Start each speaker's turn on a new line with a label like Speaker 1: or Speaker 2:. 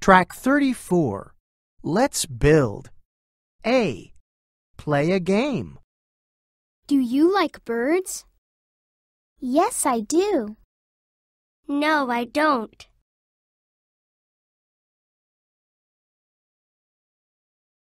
Speaker 1: Track 34. Let's build. A. Play a game.
Speaker 2: Do you like birds? Yes, I do. No, I don't.